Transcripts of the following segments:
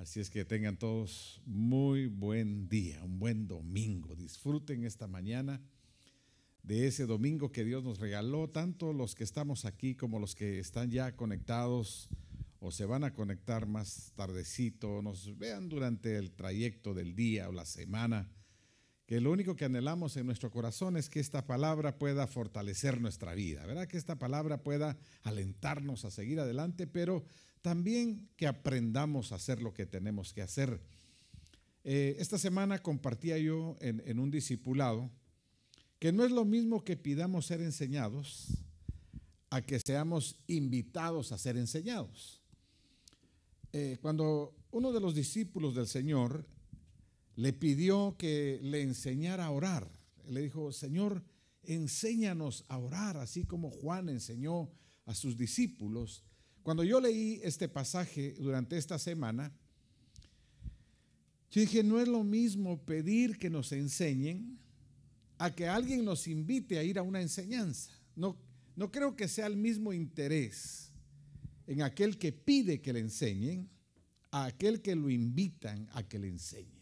Así es que tengan todos muy buen día, un buen domingo. Disfruten esta mañana de ese domingo que Dios nos regaló, tanto los que estamos aquí como los que están ya conectados o se van a conectar más tardecito, nos vean durante el trayecto del día o la semana, que lo único que anhelamos en nuestro corazón es que esta palabra pueda fortalecer nuestra vida, ¿verdad? Que esta palabra pueda alentarnos a seguir adelante, pero también que aprendamos a hacer lo que tenemos que hacer. Eh, esta semana compartía yo en, un discipulado que no es lo mismo que pidamos ser enseñados a que seamos invitados a ser enseñados. Eh, cuando uno de los discípulos del Señor le pidió que le enseñara a orar, le dijo, Señor, enséñanos a orar, así como Juan enseñó a sus discípulos. Cuando yo leí este pasaje durante esta semana, yo dije, no es lo mismo pedir que nos enseñen a que alguien nos invite a ir a una enseñanza. No, no creo que sea el mismo interés en aquel que pide que le enseñen a aquel que lo invitan a que le enseñen.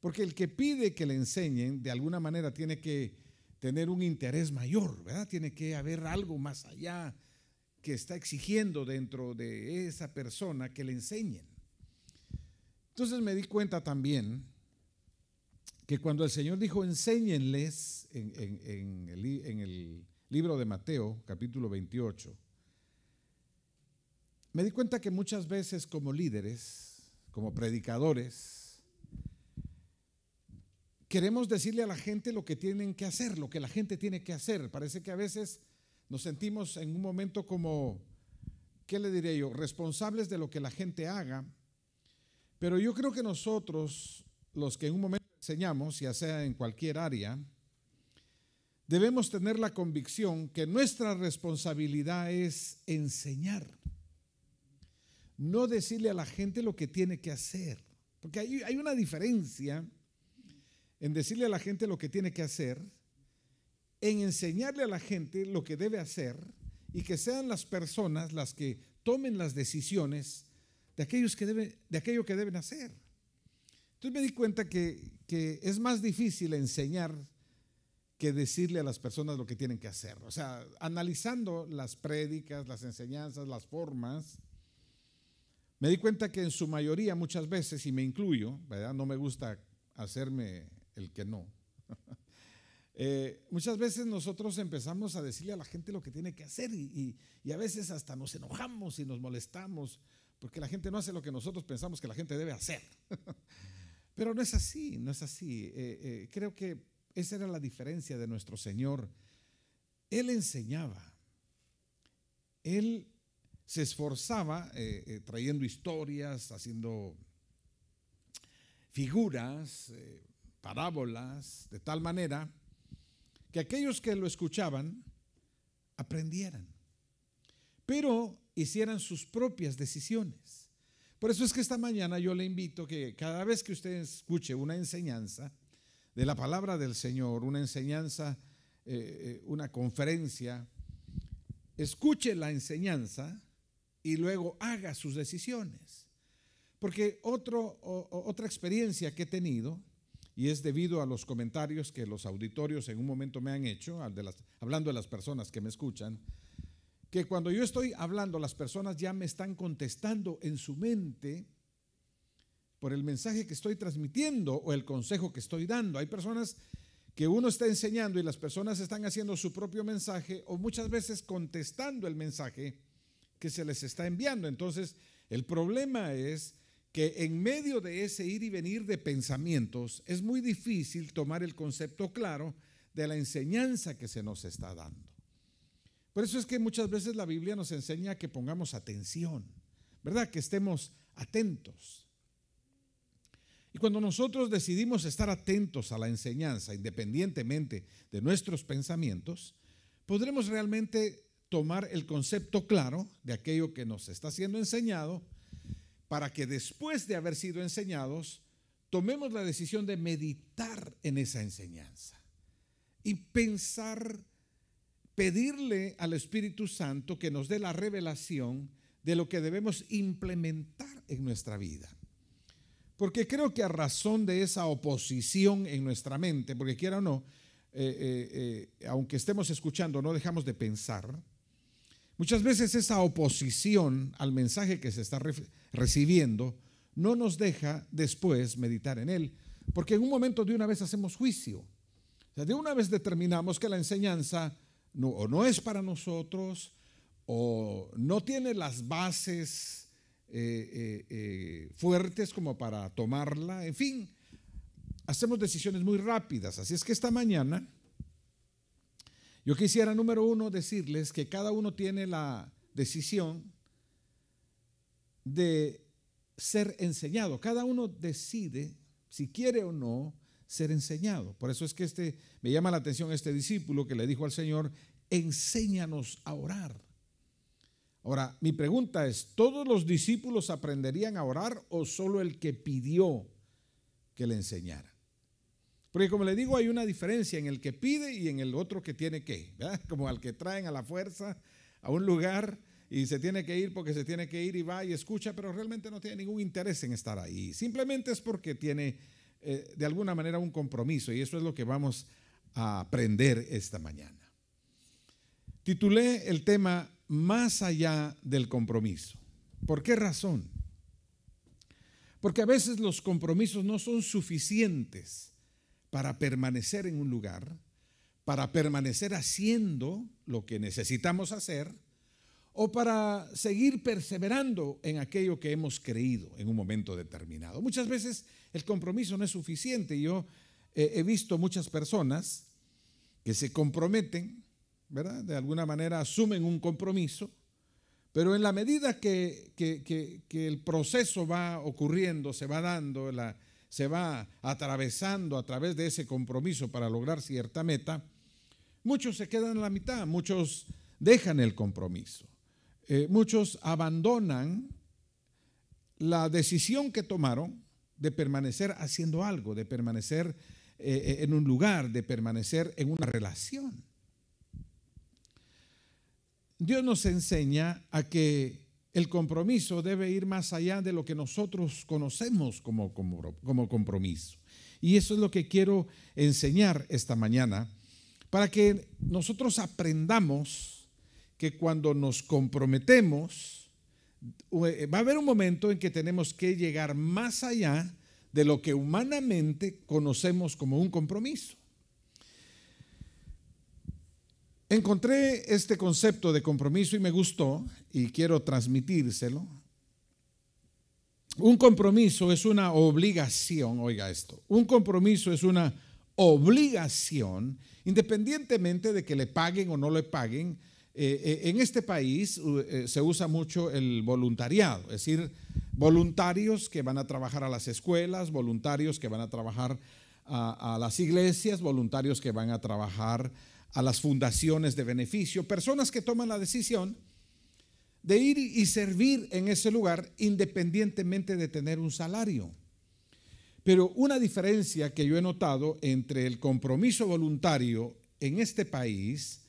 Porque el que pide que le enseñen, de alguna manera, tiene que tener un interés mayor, ¿verdad? Tiene que haber algo más allá que está exigiendo dentro de esa persona que le enseñen. Entonces me di cuenta también que cuando el Señor dijo enséñenles en, en el libro de Mateo, capítulo 28, me di cuenta que muchas veces como líderes, como predicadores, queremos decirle a la gente lo que tienen que hacer, lo que la gente tiene que hacer. Parece que a veces nos sentimos en un momento como, ¿qué le diré yo? Responsables de lo que la gente haga. Pero yo creo que nosotros, los que en un momento enseñamos, ya sea en cualquier área, debemos tener la convicción que nuestra responsabilidad es enseñar. No decirle a la gente lo que tiene que hacer. Porque hay, hay una diferencia en decirle a la gente lo que tiene que hacer en enseñarle a la gente lo que debe hacer y que sean las personas las que tomen las decisiones de, aquellos que deben, de aquello que deben hacer. Entonces me di cuenta que, es más difícil enseñar que decirle a las personas lo que tienen que hacer. O sea, analizando las prédicas, las enseñanzas, las formas, me di cuenta que en su mayoría muchas veces, y me incluyo, ¿verdad? No me gusta hacerme el que no. Eh, muchas veces nosotros empezamos a decirle a la gente lo que tiene que hacer y, a veces hasta nos enojamos y nos molestamos porque la gente no hace lo que nosotros pensamos que la gente debe hacer. Pero no es así, no es así. Eh, eh, creo que esa era la diferencia de nuestro Señor. Él enseñaba, él se esforzaba trayendo historias, haciendo figuras, parábolas, de tal manera que aquellos que lo escuchaban aprendieran, pero hicieran sus propias decisiones. Por eso es que esta mañana yo le invito que cada vez que usted escuche una enseñanza de la palabra del Señor, una enseñanza, eh, eh, una conferencia, escuche la enseñanza y luego haga sus decisiones. Porque otro, otra experiencia que he tenido y es debido a los comentarios que los auditorios en un momento me han hecho, hablando de las personas que me escuchan, que cuando yo estoy hablando las personas ya me están contestando en su mente por el mensaje que estoy transmitiendo o el consejo que estoy dando. Hay personas que uno está enseñando y las personas están haciendo su propio mensaje o muchas veces contestando el mensaje que se les está enviando. Entonces, el problema es que en medio de ese ir y venir de pensamientos es muy difícil tomar el concepto claro de la enseñanza que se nos está dando. Por eso es que muchas veces la Biblia nos enseña que pongamos atención, ¿verdad? Que estemos atentos. Y cuando nosotros decidimos estar atentos a la enseñanza, independientemente de nuestros pensamientos, podremos realmente tomar el concepto claro de aquello que nos está siendo enseñado para que después de haber sido enseñados, tomemos la decisión de meditar en esa enseñanza y pensar, pedirle al Espíritu Santo que nos dé la revelación de lo que debemos implementar en nuestra vida. Porque creo que a razón de esa oposición en nuestra mente, porque quiera o no, eh, eh, eh, aunque estemos escuchando, no dejamos de pensar, Muchas veces esa oposición al mensaje que se está recibiendo no nos deja después meditar en él, porque en un momento de una vez hacemos juicio. O de una vez determinamos que la enseñanza no, o no es para nosotros, o no tiene las bases eh, eh, eh, fuertes como para tomarla, en fin, hacemos decisiones muy rápidas. Así es que esta mañana yo quisiera, número uno, decirles que cada uno tiene la decisión de ser enseñado. Cada uno decide si quiere o no ser enseñado. Por eso es que este me llama la atención este discípulo que le dijo al Señor, "Enséñanos a orar." Ahora, mi pregunta es, ¿todos los discípulos aprenderían a orar o solo el que pidió que le enseñara? Porque como le digo, hay una diferencia en el que pide y en el otro que tiene que, ¿verdad? Como al que traen a la fuerza a un lugar y se tiene que ir porque se tiene que ir y va y escucha, pero realmente no tiene ningún interés en estar ahí. Simplemente es porque tiene eh, de alguna manera un compromiso y eso es lo que vamos a aprender esta mañana. Titulé el tema Más allá del compromiso. ¿Por qué razón? Porque a veces los compromisos no son suficientes para permanecer en un lugar, para permanecer haciendo lo que necesitamos hacer o para seguir perseverando en aquello que hemos creído en un momento determinado. Muchas veces el compromiso no es suficiente. Yo eh, he visto muchas personas que se comprometen, ¿verdad? De alguna manera asumen un compromiso, pero en la medida que, que el proceso va ocurriendo, se va dando, la, se va atravesando a través de ese compromiso para lograr cierta meta, muchos se quedan en la mitad, muchos dejan el compromiso, eh, muchos abandonan la decisión que tomaron de permanecer haciendo algo, de permanecer eh, eh, en un lugar, de permanecer en una relación. Dios nos enseña a que el compromiso debe ir más allá de lo que nosotros conocemos como, compromiso. Y eso es lo que quiero enseñar esta mañana, para que nosotros aprendamos que cuando nos comprometemos, eh, va a haber un momento en que tenemos que llegar más allá de lo que humanamente conocemos como un compromiso. Encontré este concepto de compromiso y me gustó y quiero transmitírselo. Un compromiso es una obligación, oiga esto, un compromiso es una obligación, independientemente de que le paguen o no le paguen. Eh, eh, en este país eh, se usa mucho el voluntariado, es decir, voluntarios que van a trabajar a las escuelas, voluntarios que van a trabajar a, las iglesias, voluntarios que van a trabajar a las fundaciones de beneficio, personas que toman la decisión de ir y servir en ese lugar independientemente de tener un salario. Pero una diferencia que yo he notado entre el compromiso voluntario en este país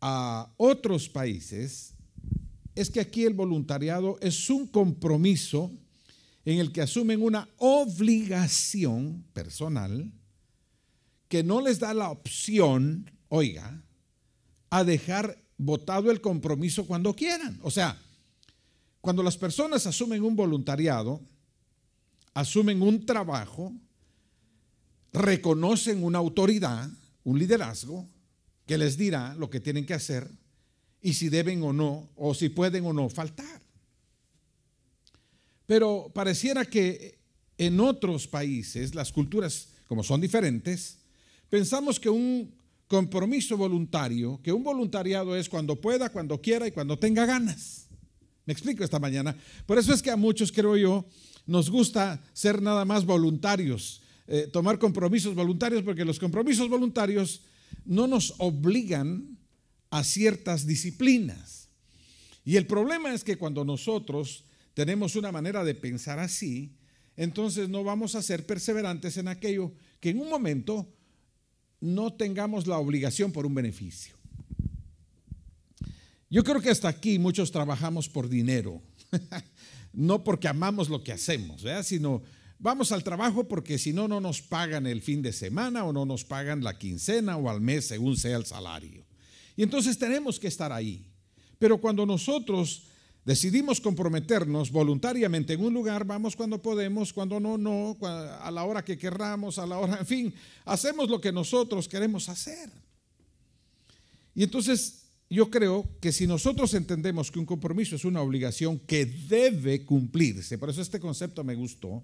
a otros países es que aquí el voluntariado es un compromiso en el que asumen una obligación personal que no les da la opción, oiga, a dejar votado el compromiso cuando quieran. O sea, cuando las personas asumen un voluntariado, asumen un trabajo, reconocen una autoridad, un liderazgo, que les dirá lo que tienen que hacer y si deben o no, o si pueden o no faltar. Pero pareciera que en otros países las culturas, como son diferentes, pensamos que un compromiso voluntario, que un voluntariado es cuando pueda, cuando quiera y cuando tenga ganas. Me explico esta mañana. Por eso es que a muchos, creo yo, nos gusta ser nada más voluntarios, eh, tomar compromisos voluntarios, porque los compromisos voluntarios no nos obligan a ciertas disciplinas. Y el problema es que cuando nosotros tenemos una manera de pensar así, entonces no vamos a ser perseverantes en aquello que en un momento no tengamos la obligación por un beneficio. Yo creo que hasta aquí muchos trabajamos por dinero, no porque amamos lo que hacemos, sino vamos al trabajo porque si no, no nos pagan el fin de semana o no nos pagan la quincena o al mes, según sea el salario. Y entonces tenemos que estar ahí. Pero cuando nosotros decidimos comprometernos voluntariamente en un lugar, vamos cuando podemos, cuando no, no, a la hora que querramos, a la hora, en fin, hacemos lo que nosotros queremos hacer. Y entonces yo creo que si nosotros entendemos que un compromiso es una obligación que debe cumplirse, por eso este concepto me gustó,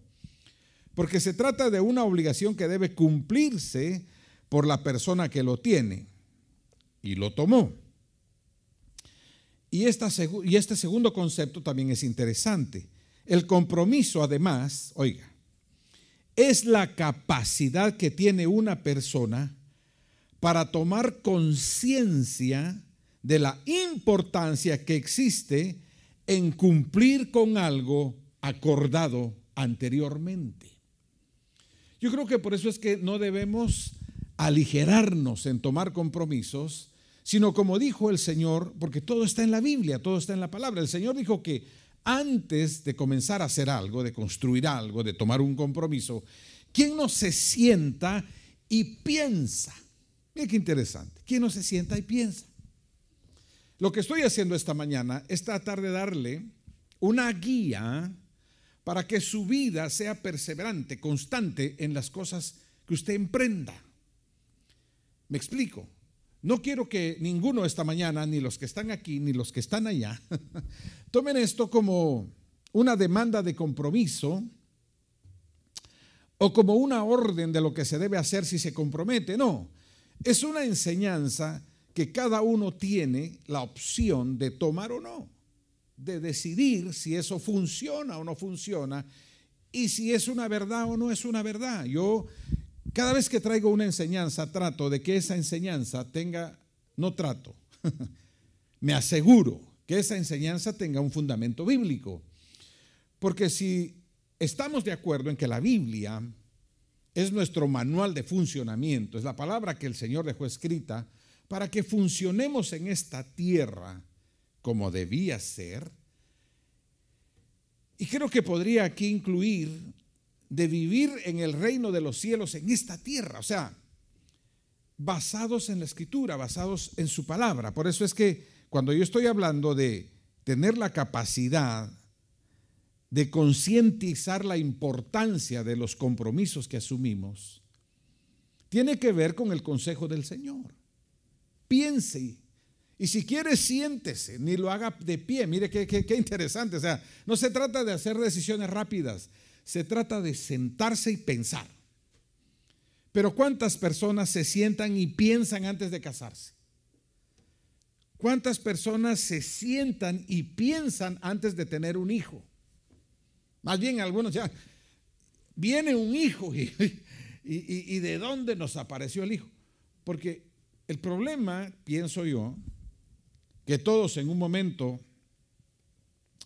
porque se trata de una obligación que debe cumplirse por la persona que lo tiene y lo tomó. Y, este segundo concepto también es interesante. El compromiso, además, oiga, es la capacidad que tiene una persona para tomar conciencia de la importancia que existe en cumplir con algo acordado anteriormente. Yo creo que por eso es que no debemos aligerarnos en tomar compromisos, sino como dijo el Señor, porque todo está en la Biblia, todo está en la palabra. El Señor dijo que antes de comenzar a hacer algo, de construir algo, de tomar un compromiso, ¿quién no se sienta y piensa? Mira qué interesante. ¿Quién no se sienta y piensa? Lo que estoy haciendo esta mañana es tratar de darle una guía para que su vida sea perseverante, constante en las cosas que usted emprenda. Me explico. No quiero que ninguno esta mañana, ni los que están aquí, ni los que están allá, tomen esto como una demanda de compromiso o como una orden de lo que se debe hacer si se compromete. No, es una enseñanza que cada uno tiene la opción de tomar o no, de decidir si eso funciona o no funciona y si es una verdad o no es una verdad. Yo cada vez que traigo una enseñanza, trato de que esa enseñanza tenga, no trato, me aseguro que esa enseñanza tenga un fundamento bíblico. Porque si estamos de acuerdo en que la Biblia es nuestro manual de funcionamiento, es la palabra que el Señor dejó escrita para que funcionemos en esta tierra como debía ser, y creo que podría aquí incluir de vivir en el reino de los cielos, en esta tierra, o sea, basados en la escritura, basados en su palabra. Por eso es que cuando yo estoy hablando de tener la capacidad de concientizar la importancia de los compromisos que asumimos, tiene que ver con el consejo del Señor. Piense y si quiere, siéntese, ni lo haga de pie. Mire qué, qué, interesante. O sea, no se trata de hacer decisiones rápidas, se trata de sentarse y pensar. Pero ¿cuántas personas se sientan y piensan antes de casarse? ¿Cuántas personas se sientan y piensan antes de tener un hijo? Más bien algunos ya, viene un hijo y, de dónde nos apareció el hijo. Porque el problema, pienso yo, que todos en un momento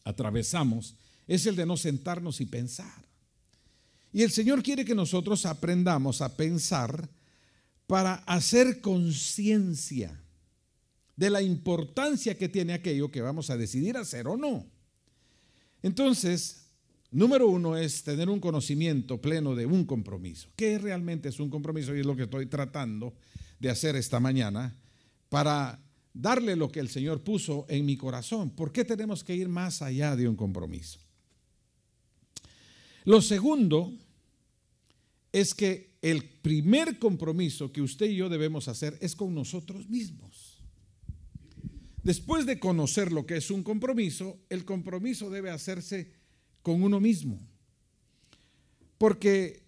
atravesamos, es el de no sentarnos y pensar. Y el Señor quiere que nosotros aprendamos a pensar para hacer conciencia de la importancia que tiene aquello que vamos a decidir hacer o no. Entonces, número uno es tener un conocimiento pleno de un compromiso. ¿Qué realmente es un compromiso? Y es lo que estoy tratando de hacer esta mañana para darle lo que el Señor puso en mi corazón. ¿Por qué tenemos que ir más allá de un compromiso? Lo segundo es que el primer compromiso que usted y yo debemos hacer es con nosotros mismos. Después de conocer lo que es un compromiso, el compromiso debe hacerse con uno mismo. Porque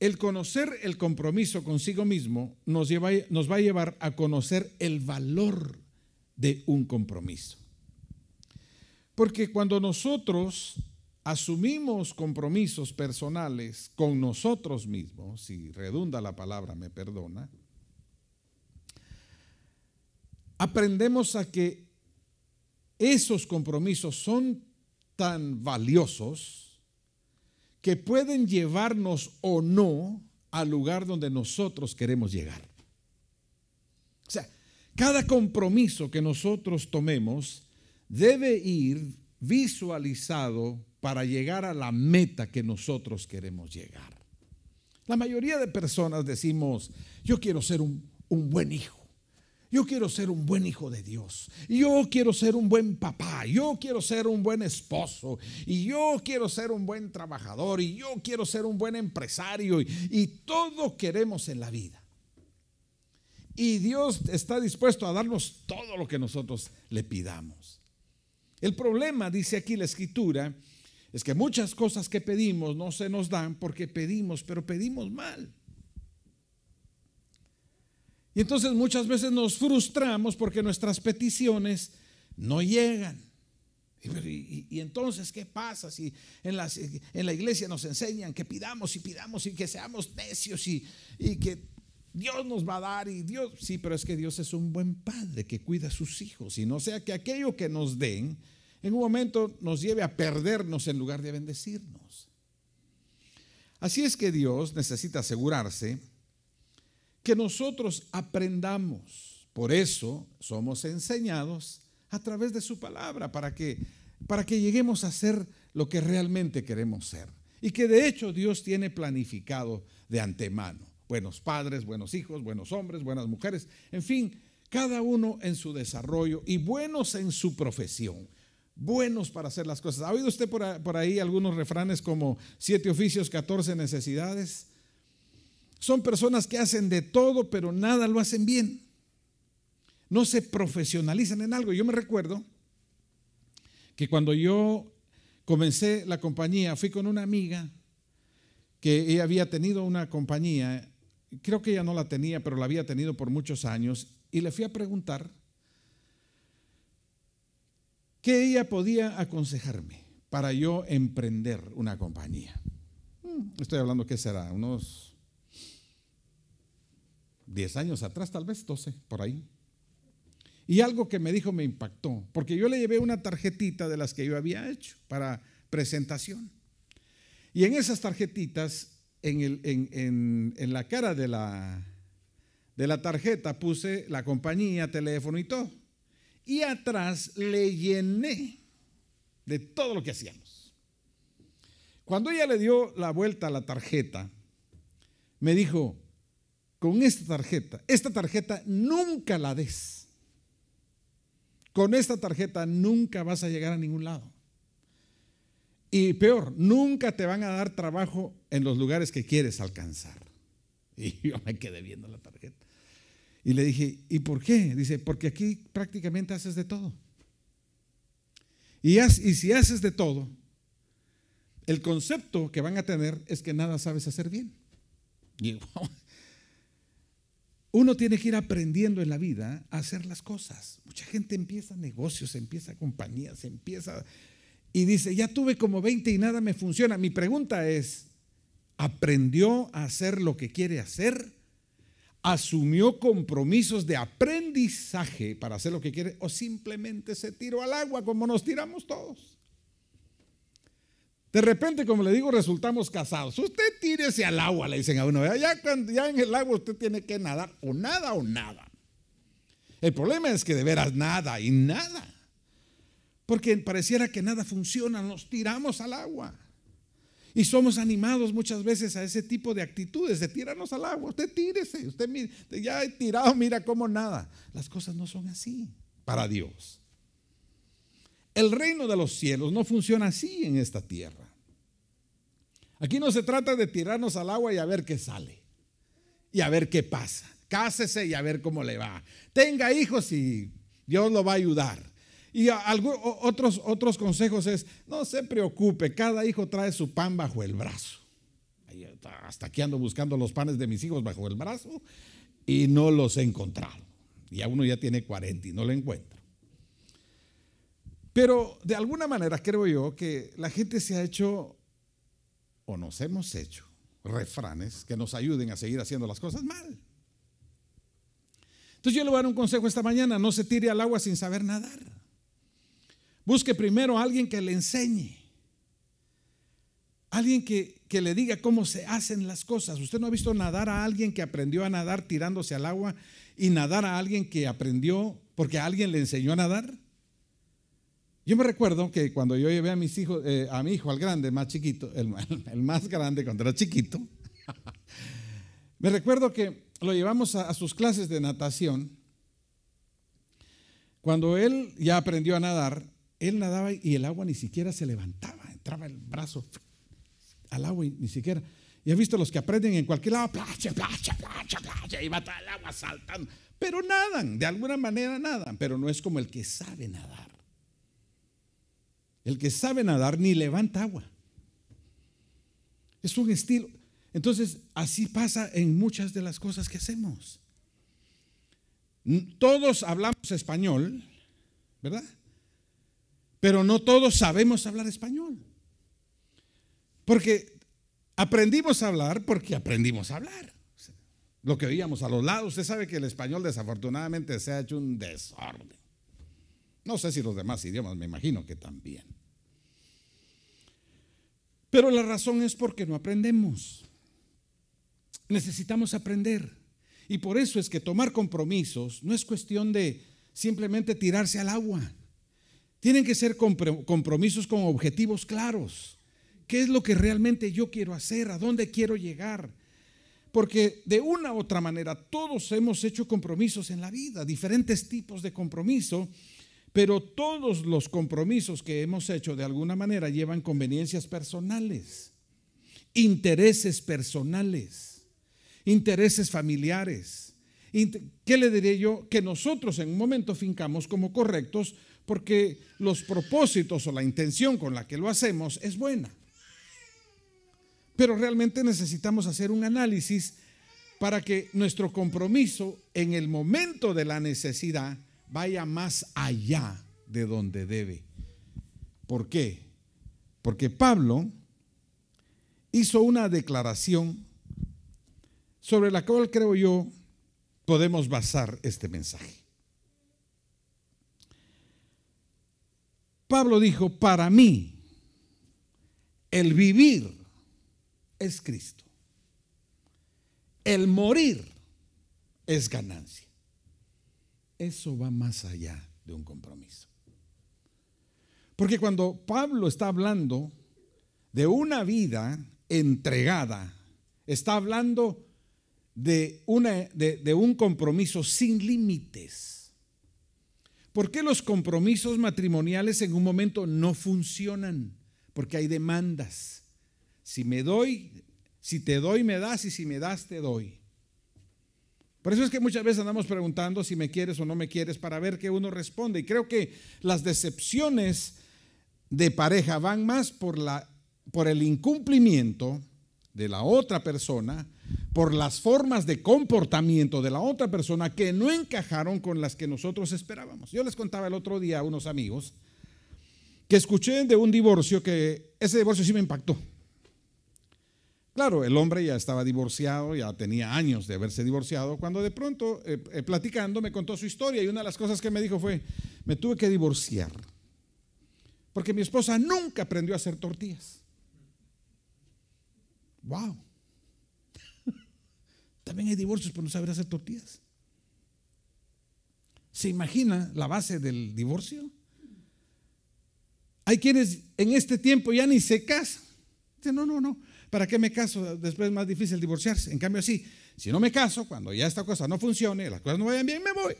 el conocer el compromiso consigo mismo nos, nos, va a llevar a conocer el valor de un compromiso. Porque cuando nosotros asumimos compromisos personales con nosotros mismos, si redunda la palabra, me perdona, aprendemos a que esos compromisos son tan valiosos que pueden llevarnos o no al lugar donde nosotros queremos llegar. O sea, cada compromiso que nosotros tomemos debe ir visualizado para llegar a la meta que nosotros queremos llegar. La mayoría de personas decimos, yo quiero ser un, buen hijo. Yo quiero ser un buen hijo de Dios. Yo quiero ser un buen papá. Yo quiero ser un buen esposo. Y yo quiero ser un buen trabajador. Y yo quiero ser un buen empresario. Y, y todo queremos en la vida. Y Dios está dispuesto a darnos todo lo que nosotros le pidamos. El problema, dice aquí la escritura, es que muchas cosas que pedimos no se nos dan porque pedimos, pero pedimos mal. Y entonces muchas veces nos frustramos porque nuestras peticiones no llegan. Y, entonces, ¿qué pasa si en, la iglesia nos enseñan que pidamos y pidamos y que seamos necios y, y que Dios nos va a dar y Dios, sí, pero es que Dios es un buen padre que cuida a sus hijos y no sea que aquello que nos den en un momento nos lleve a perdernos en lugar de bendecirnos. Así es que Dios necesita asegurarse que nosotros aprendamos. Por eso somos enseñados a través de su palabra, para que, para que lleguemos a ser lo que realmente queremos ser. Y que de hecho Dios tiene planificado de antemano. Buenos padres, buenos hijos, buenos hombres, buenas mujeres, en fin, cada uno en su desarrollo y buenos en su profesión buenos para hacer las cosas. ¿Ha oído usted por, ahí algunos refranes como siete oficios, 14 necesidades? Son personas que hacen de todo, pero nada lo hacen bien. No se profesionalizan en algo. Yo me recuerdo que cuando yo comencé la compañía, fui con una amiga que ella había tenido una compañía, creo que ella no la tenía, pero la había tenido por muchos años, y le fui a preguntar ¿Qué ella podía aconsejarme para yo emprender una compañía. Hmm, estoy hablando, ¿qué será? Unos 10 años atrás, tal vez 12, por ahí. Y algo que me dijo me impactó, porque yo le llevé una tarjetita de las que yo había hecho para presentación. Y en esas tarjetitas, en, la cara de la, de la tarjeta puse la compañía, teléfono y todo y atrás le llené de todo lo que hacíamos. Cuando ella le dio la vuelta a la tarjeta, me dijo, con esta tarjeta, esta tarjeta nunca la des. Con esta tarjeta nunca vas a llegar a ningún lado. Y peor, nunca te van a dar trabajo en los lugares que quieres alcanzar. Y yo me quedé viendo la tarjeta. Y le dije, ¿y por qué? Dice, porque aquí prácticamente haces de todo. Y, si haces de todo, el concepto que van a tener es que nada sabes hacer bien. Uno tiene que ir aprendiendo en la vida a hacer las cosas. Mucha gente empieza negocios, empieza compañías, empieza y dice, ya tuve como 20 y nada me funciona. Mi pregunta es, ¿aprendió a hacer lo que quiere hacer asumió compromisos de aprendizaje para hacer lo que quiere o simplemente se tiró al agua como nos tiramos todos. De repente, como le digo, resultamos casados. Usted tírese al agua, le dicen a uno. Ya, ya en el agua usted tiene que nadar o nada o nada. El problema es que de veras nada y nada. Porque pareciera que nada funciona, nos tiramos al agua. Y somos animados muchas veces a ese tipo de actitudes, de tirarnos al agua. Usted tírese, usted mire, ya he tirado, mira cómo nada. Las cosas no son así para Dios. El reino de los cielos no funciona así en esta tierra. Aquí no se trata de tirarnos al agua y a ver qué sale y a ver qué pasa. Cásese y a ver cómo le va. Tenga hijos y Dios lo va a ayudar. Y otros, otros consejos es, no se preocupe, cada hijo trae su pan bajo el brazo. Hasta aquí ando buscando los panes de mis hijos bajo el brazo y no los he encontrado. a uno ya tiene 40 y no lo encuentro. Pero de alguna manera creo yo que la gente se ha hecho o nos hemos hecho refranes que nos ayuden a seguir haciendo las cosas mal. Entonces yo le voy a dar un consejo esta mañana, no se tire al agua sin saber nadar. Busque primero a alguien que le enseñe. Alguien que, le diga cómo se hacen las cosas. Usted no ha visto nadar a alguien que aprendió a nadar tirándose al agua y nadar a alguien que aprendió porque alguien le enseñó a nadar. Yo me recuerdo que cuando yo llevé a mis hijos, eh, a mi hijo, al grande, más chiquito, el, más grande cuando era chiquito, me recuerdo que lo llevamos a sus clases de natación. Cuando él ya aprendió a nadar, él nadaba y el agua ni siquiera se levantaba, entraba el brazo al agua y ni siquiera. Y he visto los que aprenden en cualquier lado, placha, placha, placha, placha, y va todo el agua saltando. Pero nadan, de alguna manera nadan, pero no es como el que sabe nadar. El que sabe nadar ni levanta agua. Es un estilo. Entonces, así pasa en muchas de las cosas que hacemos. Todos hablamos español, ¿verdad? pero no todos sabemos hablar español. Porque aprendimos a hablar porque aprendimos a hablar. Lo que veíamos a los lados, usted sabe que el español desafortunadamente se ha hecho un desorden. No sé si los demás idiomas, me imagino que también. Pero la razón es porque no aprendemos. Necesitamos aprender. Y por eso es que tomar compromisos no es cuestión de simplemente tirarse al agua. Tienen que ser compromisos con objetivos claros. ¿Qué es lo que realmente yo quiero hacer? ¿A dónde quiero llegar? Porque de una u otra manera todos hemos hecho compromisos en la vida, diferentes tipos de compromiso, pero todos los compromisos que hemos hecho de alguna manera llevan conveniencias personales, intereses personales, intereses familiares. ¿Qué le diré yo? Que nosotros en un momento fincamos como correctos porque los propósitos o la intención con la que lo hacemos es buena. Pero realmente necesitamos hacer un análisis para que nuestro compromiso en el momento de la necesidad vaya más allá de donde debe. ¿Por qué? Porque Pablo hizo una declaración sobre la cual creo yo podemos basar este mensaje. Pablo dijo, para mí el vivir es Cristo. El morir es ganancia. Eso va más allá de un compromiso. Porque cuando Pablo está hablando de una vida entregada, está hablando de, una, de, un compromiso sin límites ¿Por qué los compromisos matrimoniales en un momento no funcionan? Porque hay demandas. Si me doy, si te doy, me das, y si me das, te doy. Por eso es que muchas veces andamos preguntando si me quieres o no me quieres para ver qué uno responde. Y creo que las decepciones de pareja van más por, por el incumplimiento de la otra persona por las formas de comportamiento de la otra persona que no encajaron con las que nosotros esperábamos. Yo les contaba el otro día a unos amigos que escuché de un divorcio que ese divorcio sí me impactó. Claro, el hombre ya estaba divorciado, ya tenía años de haberse divorciado, cuando de pronto, eh, eh, platicando, me contó su historia y una de las cosas que me dijo fue, me tuve que divorciar, porque mi esposa nunca aprendió a hacer tortillas. ¡Wow! También hay divorcios por no saber hacer tortillas. ¿Se imagina la base del divorcio? Hay quienes en este tiempo ya ni se casan. Dicen, no, no, no, ¿para qué me caso? Después es más difícil divorciarse. En cambio, sí, si no me caso, cuando ya esta cosa no funcione, las cosas no vayan bien, me voy.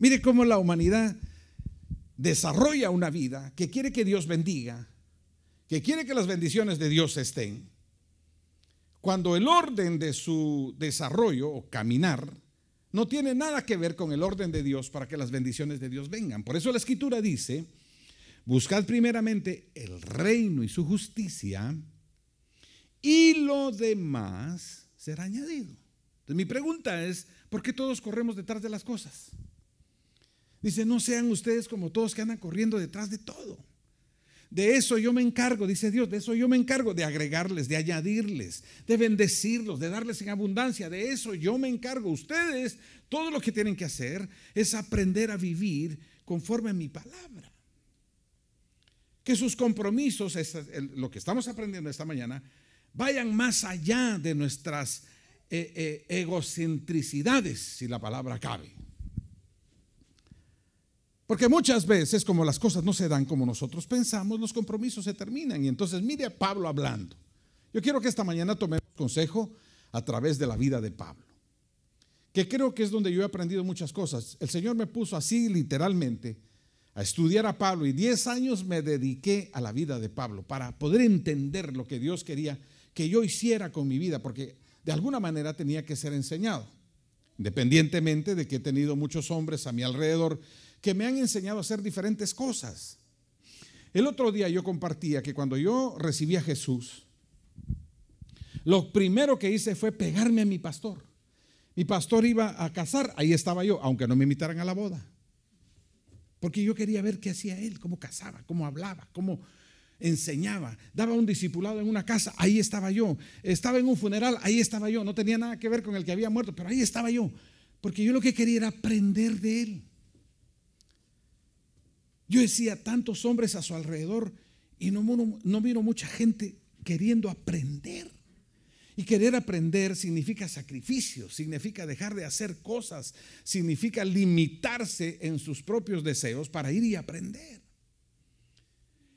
Mire cómo la humanidad desarrolla una vida que quiere que Dios bendiga, que quiere que las bendiciones de Dios estén, cuando el orden de su desarrollo o caminar no tiene nada que ver con el orden de Dios para que las bendiciones de Dios vengan. Por eso la escritura dice, buscad primeramente el reino y su justicia y lo demás será añadido. Entonces mi pregunta es, ¿por qué todos corremos detrás de las cosas? Dice, no sean ustedes como todos que andan corriendo detrás de todo. De eso yo me encargo, dice Dios, de eso yo me encargo, de agregarles, de añadirles, de bendecirlos, de darles en abundancia. De eso yo me encargo. Ustedes, todo lo que tienen que hacer es aprender a vivir conforme a mi palabra. Que sus compromisos, lo que estamos aprendiendo esta mañana, vayan más allá de nuestras eh, eh, egocentricidades, si la palabra cabe. Porque muchas veces, como las cosas no se dan como nosotros pensamos, los compromisos se terminan. Y entonces mire a Pablo hablando. Yo quiero que esta mañana tomemos consejo a través de la vida de Pablo. Que creo que es donde yo he aprendido muchas cosas. El Señor me puso así literalmente a estudiar a Pablo y 10 años me dediqué a la vida de Pablo para poder entender lo que Dios quería que yo hiciera con mi vida, porque de alguna manera tenía que ser enseñado. Independientemente de que he tenido muchos hombres a mi alrededor que me han enseñado a hacer diferentes cosas. El otro día yo compartía que cuando yo recibí a Jesús, lo primero que hice fue pegarme a mi pastor. Mi pastor iba a casar, ahí estaba yo, aunque no me invitaran a la boda. Porque yo quería ver qué hacía él, cómo casaba, cómo hablaba, cómo enseñaba, daba un discipulado en una casa, ahí estaba yo. Estaba en un funeral, ahí estaba yo. No tenía nada que ver con el que había muerto, pero ahí estaba yo. Porque yo lo que quería era aprender de él. Yo decía, tantos hombres a su alrededor y no, vino mucha gente queriendo aprender. Y querer aprender significa sacrificio, significa dejar de hacer cosas, significa limitarse en sus propios deseos para ir y aprender.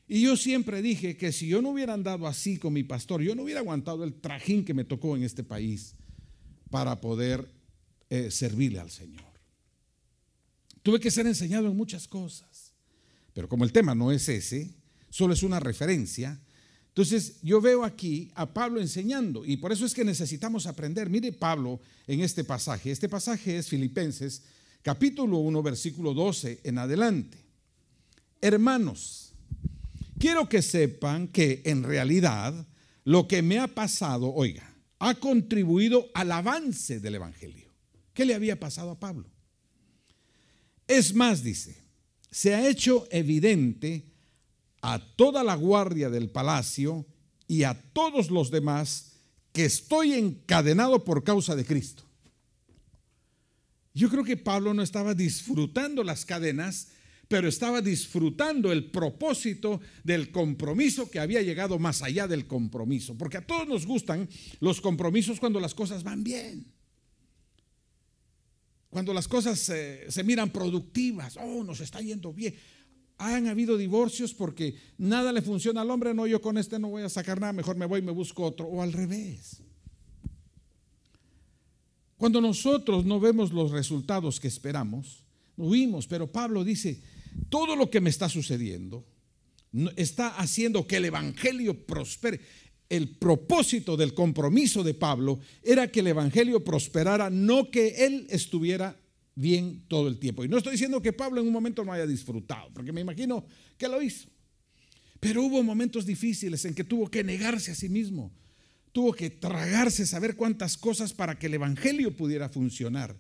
Y yo siempre dije que si yo no hubiera andado así con mi pastor, yo no hubiera aguantado el trajín que me tocó en este país para poder eh, servirle al Señor. Tuve que ser enseñado en muchas cosas. Pero como el tema no es ese, solo es una referencia, entonces yo veo aquí a Pablo enseñando y por eso es que necesitamos aprender. Mire Pablo en este pasaje. Este pasaje es Filipenses capítulo 1 versículo 12 en adelante. Hermanos, quiero que sepan que en realidad lo que me ha pasado, oiga, ha contribuido al avance del Evangelio. ¿Qué le había pasado a Pablo? Es más, dice, se ha hecho evidente a toda la guardia del palacio y a todos los demás que estoy encadenado por causa de Cristo. Yo creo que Pablo no estaba disfrutando las cadenas, pero estaba disfrutando el propósito del compromiso que había llegado más allá del compromiso, porque a todos nos gustan los compromisos cuando las cosas van bien. Cuando las cosas se, miran productivas, oh, nos está yendo bien. Han habido divorcios porque nada le funciona al hombre, no, yo con este no voy a sacar nada, mejor me voy y me busco otro, o al revés. Cuando nosotros no vemos los resultados que esperamos, huimos, pero Pablo dice, todo lo que me está sucediendo está haciendo que el Evangelio prospere el propósito del compromiso de Pablo era que el Evangelio prosperara, no que él estuviera bien todo el tiempo. Y no estoy diciendo que Pablo en un momento no haya disfrutado, porque me imagino que lo hizo. Pero hubo momentos difíciles en que tuvo que negarse a sí mismo, tuvo que tragarse, saber cuántas cosas para que el Evangelio pudiera funcionar.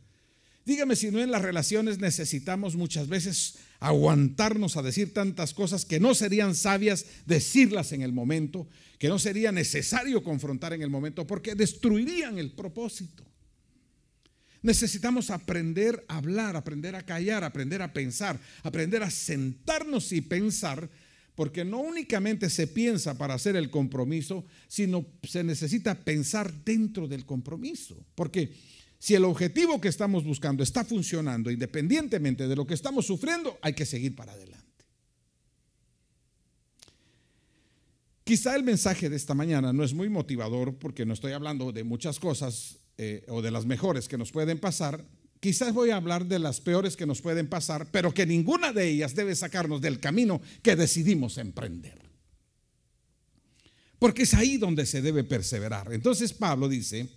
Dígame si no en las relaciones necesitamos muchas veces aguantarnos a decir tantas cosas que no serían sabias decirlas en el momento, que no sería necesario confrontar en el momento, porque destruirían el propósito. Necesitamos aprender a hablar, aprender a callar, aprender a pensar, aprender a sentarnos y pensar, porque no únicamente se piensa para hacer el compromiso, sino se necesita pensar dentro del compromiso, porque si el objetivo que estamos buscando está funcionando independientemente de lo que estamos sufriendo, hay que seguir para adelante. Quizá el mensaje de esta mañana no es muy motivador porque no estoy hablando de muchas cosas eh, o de las mejores que nos pueden pasar. Quizás voy a hablar de las peores que nos pueden pasar, pero que ninguna de ellas debe sacarnos del camino que decidimos emprender. Porque es ahí donde se debe perseverar. Entonces Pablo dice,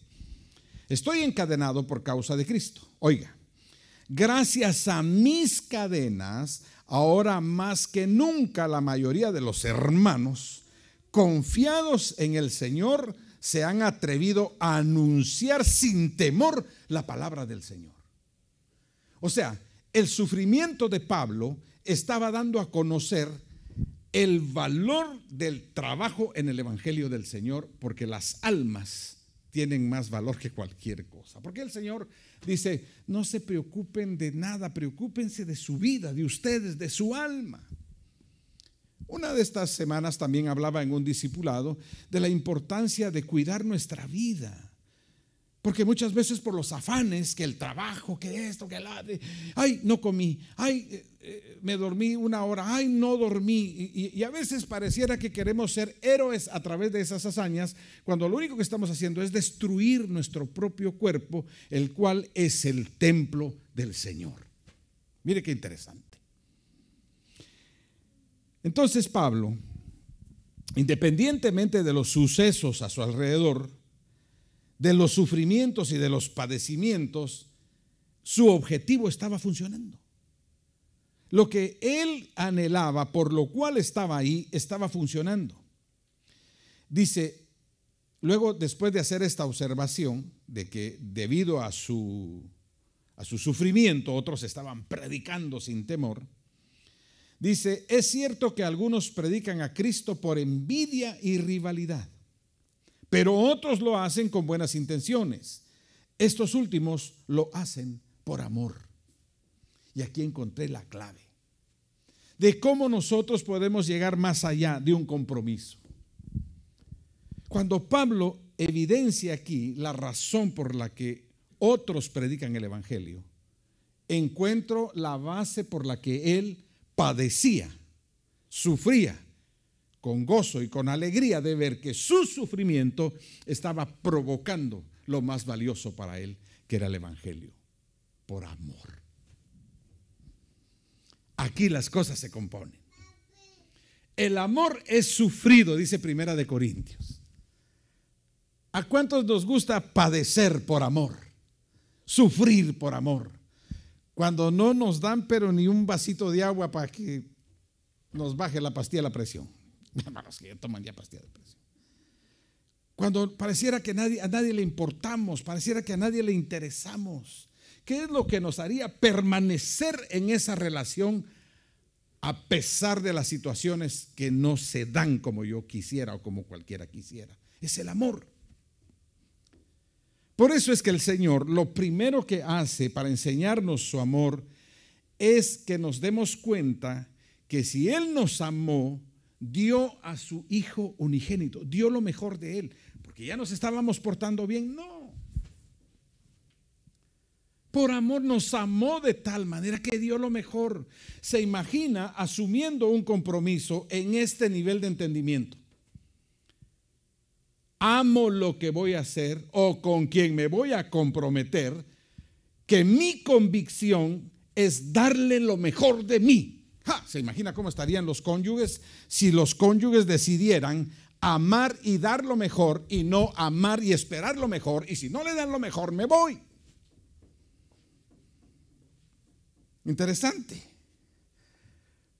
Estoy encadenado por causa de Cristo. Oiga, gracias a mis cadenas, ahora más que nunca la mayoría de los hermanos, confiados en el Señor, se han atrevido a anunciar sin temor la palabra del Señor. O sea, el sufrimiento de Pablo estaba dando a conocer el valor del trabajo en el Evangelio del Señor, porque las almas tienen más valor que cualquier cosa. Porque el Señor dice, no se preocupen de nada, preocúpense de su vida, de ustedes, de su alma. Una de estas semanas también hablaba en un discipulado de la importancia de cuidar nuestra vida. Porque muchas veces por los afanes, que el trabajo, que esto, que la... ay, no comí, ay, eh, eh, me dormí una hora, ay, no dormí. y, a veces pareciera que queremos ser héroes a través de esas hazañas, cuando lo único que estamos haciendo es destruir nuestro propio cuerpo, el cual es el templo del Señor. Mire qué interesante. Entonces Pablo, independientemente de los sucesos a su alrededor, de los sufrimientos y de los padecimientos, su objetivo estaba funcionando. Lo que él anhelaba, por lo cual estaba ahí, estaba funcionando. Dice, luego después de hacer esta observación de que debido a su, a su sufrimiento otros estaban predicando sin temor, dice, es cierto que algunos predican a Cristo por envidia y rivalidad pero otros lo hacen con buenas intenciones. Estos últimos lo hacen por amor. Y aquí encontré la clave de cómo nosotros podemos llegar más allá de un compromiso. Cuando Pablo evidencia aquí la razón por la que otros predican el Evangelio, encuentro la base por la que él padecía, sufría con gozo y con alegría de ver que su sufrimiento estaba provocando lo más valioso para él, que era el Evangelio, por amor. Aquí las cosas se componen. El amor es sufrido, dice Primera de Corintios. ¿A cuántos nos gusta padecer por amor? Sufrir por amor. Cuando no nos dan pero ni un vasito de agua para que nos baje la pastilla la presión. Cuando pareciera que nadie, a nadie le importamos, pareciera que a nadie le interesamos. ¿Qué es lo que nos haría permanecer en esa relación a pesar de las situaciones que no se dan como yo quisiera o como cualquiera quisiera? Es el amor. Por eso es que el Señor lo primero que hace para enseñarnos su amor es que nos demos cuenta que si Él nos amó, dio a su Hijo unigénito, dio lo mejor de Él, porque ya nos estábamos portando bien, no. Por amor nos amó de tal manera que dio lo mejor. Se imagina asumiendo un compromiso en este nivel de entendimiento. Amo lo que voy a hacer o con quien me voy a comprometer, que mi convicción es darle lo mejor de mí ¿Se imagina cómo estarían los cónyuges si los cónyuges decidieran amar y dar lo mejor y no amar y esperar lo mejor y si no le dan lo mejor me voy? Interesante.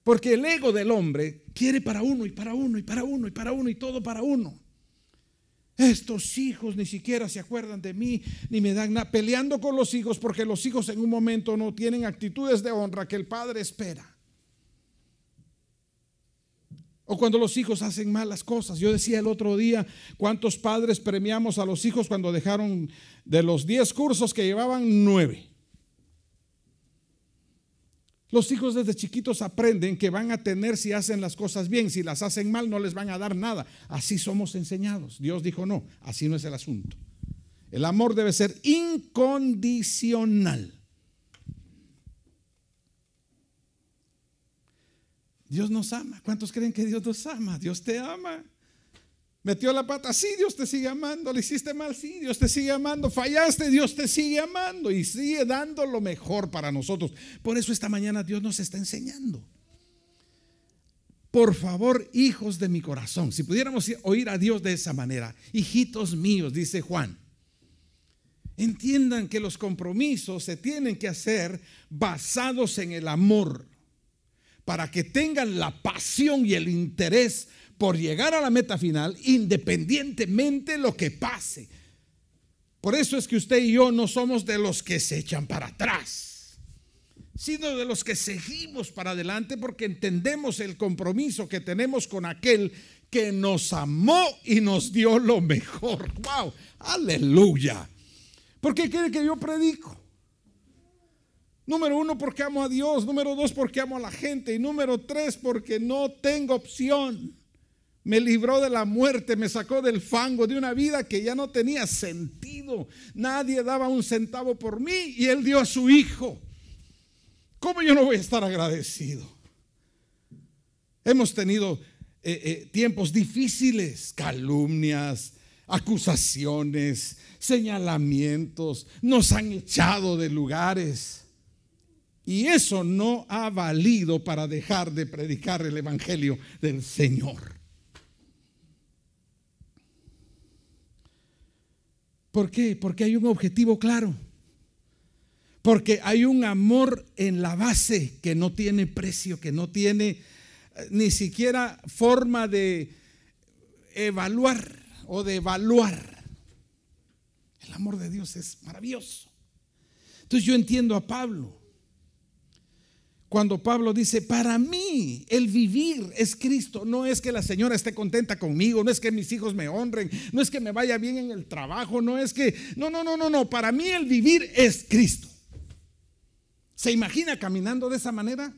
Porque el ego del hombre quiere para uno y para uno y para uno y para uno y todo para uno. Estos hijos ni siquiera se acuerdan de mí, ni me dan nada, peleando con los hijos porque los hijos en un momento no tienen actitudes de honra que el padre espera. O cuando los hijos hacen malas cosas. Yo decía el otro día, ¿cuántos padres premiamos a los hijos cuando dejaron de los 10 cursos que llevaban 9? Los hijos desde chiquitos aprenden que van a tener si hacen las cosas bien, si las hacen mal no les van a dar nada. Así somos enseñados. Dios dijo, no, así no es el asunto. El amor debe ser incondicional. Dios nos ama. ¿Cuántos creen que Dios nos ama? Dios te ama. Metió la pata, sí, Dios te sigue amando. Le hiciste mal, sí, Dios te sigue amando. Fallaste, Dios te sigue amando. Y sigue dando lo mejor para nosotros. Por eso esta mañana Dios nos está enseñando. Por favor, hijos de mi corazón, si pudiéramos oír a Dios de esa manera, hijitos míos, dice Juan, entiendan que los compromisos se tienen que hacer basados en el amor para que tengan la pasión y el interés por llegar a la meta final independientemente lo que pase. Por eso es que usted y yo no somos de los que se echan para atrás, sino de los que seguimos para adelante porque entendemos el compromiso que tenemos con aquel que nos amó y nos dio lo mejor. ¡Wow! Aleluya. ¿Por qué quiere que yo predico? Número uno, porque amo a Dios. Número dos, porque amo a la gente. Y número tres, porque no tengo opción. Me libró de la muerte, me sacó del fango, de una vida que ya no tenía sentido. Nadie daba un centavo por mí y Él dio a su Hijo. ¿Cómo yo no voy a estar agradecido? Hemos tenido eh, eh, tiempos difíciles, calumnias, acusaciones, señalamientos, nos han echado de lugares. Y eso no ha valido para dejar de predicar el Evangelio del Señor. ¿Por qué? Porque hay un objetivo claro. Porque hay un amor en la base que no tiene precio, que no tiene eh, ni siquiera forma de evaluar o de evaluar. El amor de Dios es maravilloso. Entonces yo entiendo a Pablo cuando Pablo dice, para mí el vivir es Cristo, no es que la señora esté contenta conmigo, no es que mis hijos me honren, no es que me vaya bien en el trabajo, no es que, no, no, no, no, no, para mí el vivir es Cristo. ¿Se imagina caminando de esa manera?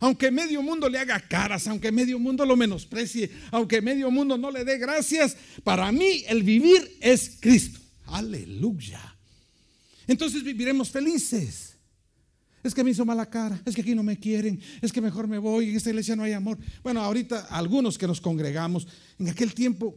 Aunque medio mundo le haga caras, aunque medio mundo lo menosprecie, aunque medio mundo no le dé gracias, para mí el vivir es Cristo. Aleluya. Entonces viviremos felices es que me hizo mala cara, es que aquí no me quieren, es que mejor me voy, en esta iglesia no hay amor. Bueno, ahorita algunos que nos congregamos, en aquel tiempo,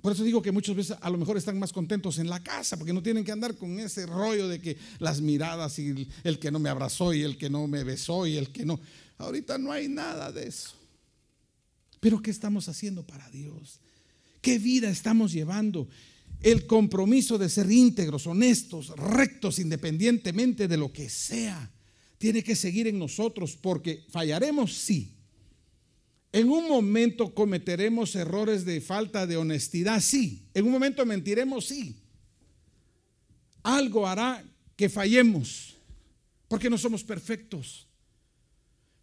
por eso digo que muchas veces a lo mejor están más contentos en la casa, porque no tienen que andar con ese rollo de que las miradas y el que no me abrazó y el que no me besó y el que no. Ahorita no hay nada de eso. Pero ¿qué estamos haciendo para Dios? ¿Qué vida estamos llevando? el compromiso de ser íntegros, honestos, rectos, independientemente de lo que sea tiene que seguir en nosotros porque fallaremos, sí. En un momento cometeremos errores de falta de honestidad, sí. En un momento mentiremos, sí. Algo hará que fallemos, porque no somos perfectos.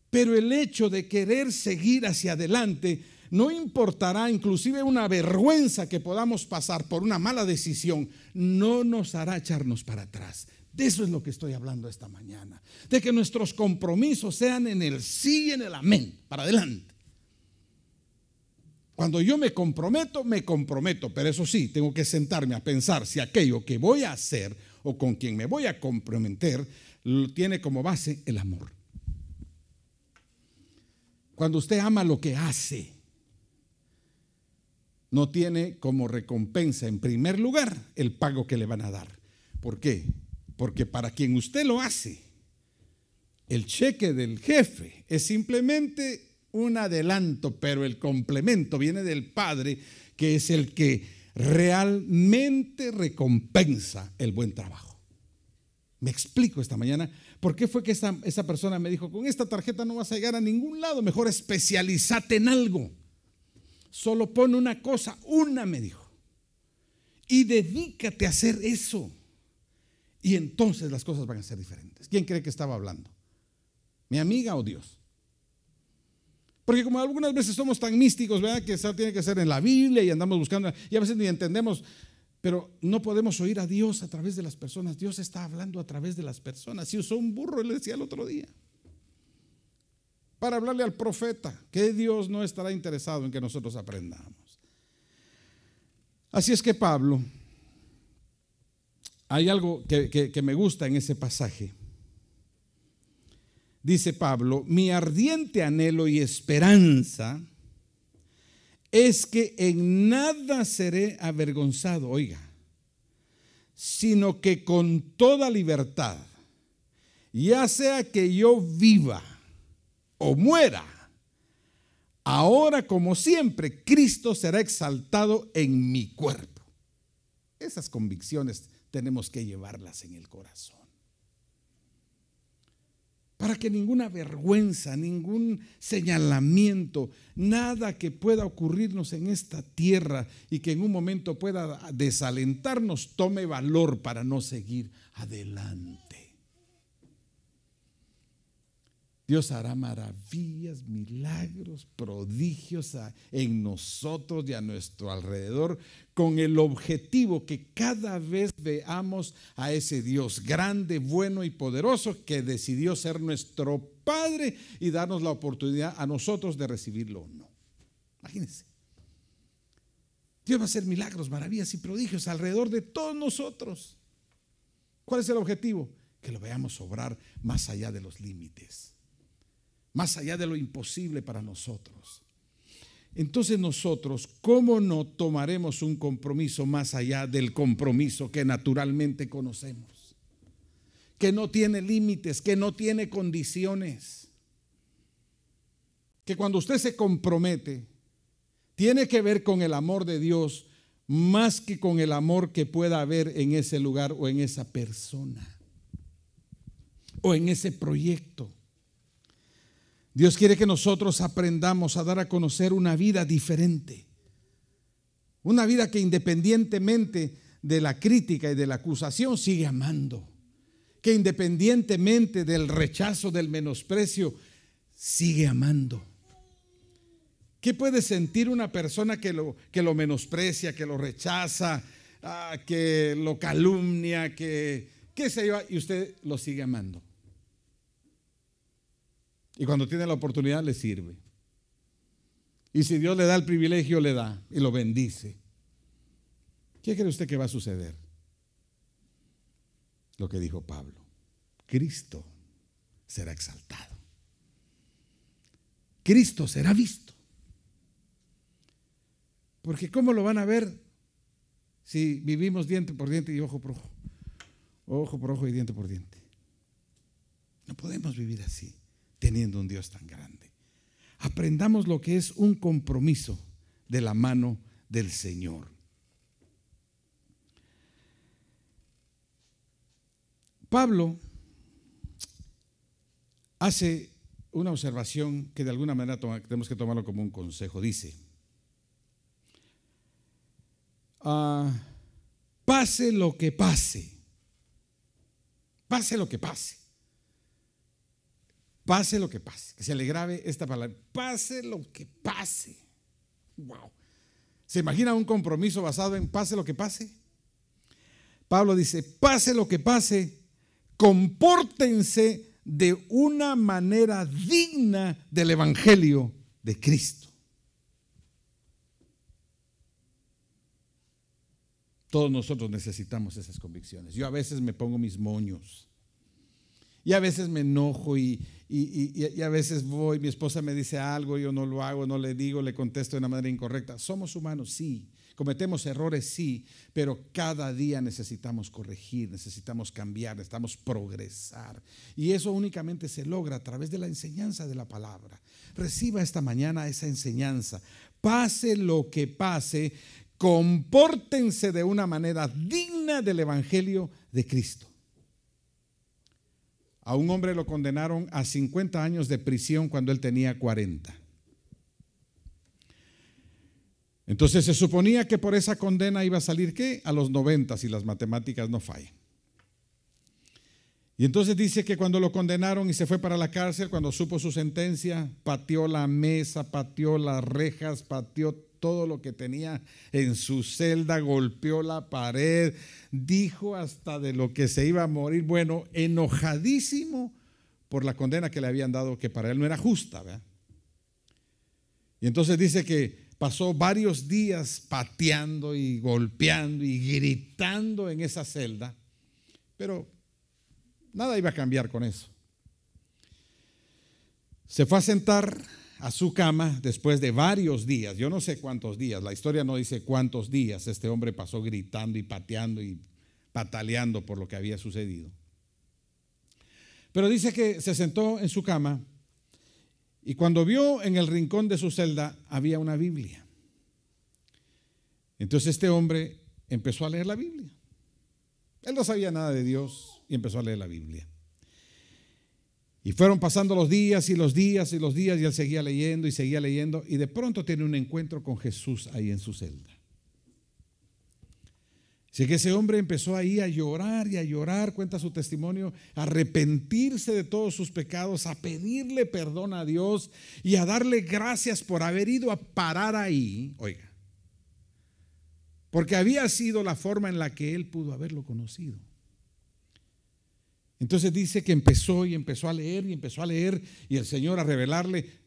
Pero el hecho de querer seguir hacia adelante no importará inclusive una vergüenza que podamos pasar por una mala decisión, no nos hará echarnos para atrás. De eso es lo que estoy hablando esta mañana. De que nuestros compromisos sean en el sí y en el amén, para adelante. Cuando yo me comprometo, me comprometo, pero eso sí, tengo que sentarme a pensar si aquello que voy a hacer o con quien me voy a comprometer tiene como base el amor. Cuando usted ama lo que hace, no tiene como recompensa en primer lugar el pago que le van a dar. ¿Por qué? Porque para quien usted lo hace, el cheque del jefe es simplemente un adelanto, pero el complemento viene del Padre, que es el que realmente recompensa el buen trabajo. Me explico esta mañana por qué fue que esa, esa, persona me dijo, con esta tarjeta no vas a llegar a ningún lado, mejor especializate en algo. Solo pon una cosa, una, me dijo. Y dedícate a hacer eso. Y entonces las cosas van a ser diferentes. ¿Quién cree que estaba hablando? ¿Mi amiga o Dios? Porque como algunas veces somos tan místicos, ¿verdad? Que eso tiene que ser en la Biblia y andamos buscando, y a veces ni entendemos, pero no podemos oír a Dios a través de las personas. Dios está hablando a través de las personas. Si usó un burro, le decía el otro día, para hablarle al profeta, que Dios no estará interesado en que nosotros aprendamos. Así es que Pablo hay algo que, me gusta en ese pasaje. Dice Pablo, mi ardiente anhelo y esperanza es que en nada seré avergonzado, oiga, sino que con toda libertad, ya sea que yo viva o muera, ahora como siempre, Cristo será exaltado en mi cuerpo. Esas convicciones tenemos que llevarlas en el corazón. Para que ninguna vergüenza, ningún señalamiento, nada que pueda ocurrirnos en esta tierra y que en un momento pueda desalentarnos, tome valor para no seguir adelante. Dios hará maravillas, milagros, prodigios en nosotros y a nuestro alrededor con el objetivo que cada vez veamos a ese Dios grande, bueno y poderoso que decidió ser nuestro Padre y darnos la oportunidad a nosotros de recibirlo o no. Imagínense. Dios va a hacer milagros, maravillas y prodigios alrededor de todos nosotros. ¿Cuál es el objetivo? Que lo veamos obrar más allá de los límites, más allá de lo imposible para nosotros entonces nosotros, ¿cómo no tomaremos un compromiso más allá del compromiso que naturalmente conocemos? Que no tiene límites, que no tiene condiciones. Que cuando usted se compromete, tiene que ver con el amor de Dios más que con el amor que pueda haber en ese lugar o en esa persona o en ese proyecto. Dios quiere que nosotros aprendamos a dar a conocer una vida diferente. Una vida que independientemente de la crítica y de la acusación sigue amando. Que independientemente del rechazo, del menosprecio, sigue amando. ¿Qué puede sentir una persona que lo, que lo menosprecia, que lo rechaza, ah, que lo calumnia, que se sé yo, y usted lo sigue amando? Y cuando tiene la oportunidad le sirve. Y si Dios le da el privilegio, le da y lo bendice. ¿Qué cree usted que va a suceder? Lo que dijo Pablo. Cristo será exaltado. Cristo será visto. Porque ¿cómo lo van a ver si vivimos diente por diente y ojo por ojo? Ojo por ojo y diente por diente. No podemos vivir así teniendo un Dios tan grande. Aprendamos lo que es un compromiso de la mano del Señor. Pablo hace una observación que de alguna manera tenemos que tomarlo como un consejo. Dice, ah, pase lo que pase, pase lo que pase. Pase lo que pase, que se le grabe esta palabra. Pase lo que pase. Wow. ¿Se imagina un compromiso basado en pase lo que pase? Pablo dice, pase lo que pase, compórtense de una manera digna del Evangelio de Cristo. Todos nosotros necesitamos esas convicciones. Yo a veces me pongo mis moños y a veces me enojo y, a veces voy, mi esposa me dice algo, yo no lo hago, no le digo, le contesto de una manera incorrecta. Somos humanos, sí. Cometemos errores, sí, pero cada día necesitamos corregir, necesitamos cambiar, necesitamos progresar. Y eso únicamente se logra a través de la enseñanza de la palabra. Reciba esta mañana esa enseñanza. Pase lo que pase, compórtense de una manera digna del Evangelio de Cristo. A un hombre lo condenaron a 50 años de prisión cuando él tenía 40. Entonces se suponía que por esa condena iba a salir qué? A los 90 si las matemáticas no fallan. Y entonces dice que cuando lo condenaron y se fue para la cárcel, cuando supo su sentencia, pateó la mesa, pateó las rejas, pateó todo lo que tenía en su celda, golpeó la pared, dijo hasta de lo que se iba a morir, bueno, enojadísimo por la condena que le habían dado, que para él no era justa. Y entonces dice que pasó varios días pateando y golpeando y gritando en esa celda, pero nada iba a cambiar con eso. Se fue a sentar a su cama después de varios días, yo no sé cuántos días, la historia no dice cuántos días este hombre pasó gritando y pateando y pataleando por lo que había sucedido. Pero dice que se sentó en su cama y cuando vio en el rincón de su celda había una Biblia. Entonces este hombre empezó a leer la Biblia. Él no sabía nada de Dios y empezó a leer la Biblia. Y fueron pasando los días y los días y los días y él seguía leyendo y seguía leyendo y de pronto tiene un encuentro con Jesús ahí en su celda. Así que ese hombre empezó ahí a llorar y a llorar, cuenta su testimonio, a arrepentirse de todos sus pecados, a pedirle perdón a Dios y a darle gracias por haber ido a parar ahí, oiga, porque había sido la forma en la que él pudo haberlo conocido. Entonces dice que empezó y empezó a leer y empezó a leer y el Señor a revelarle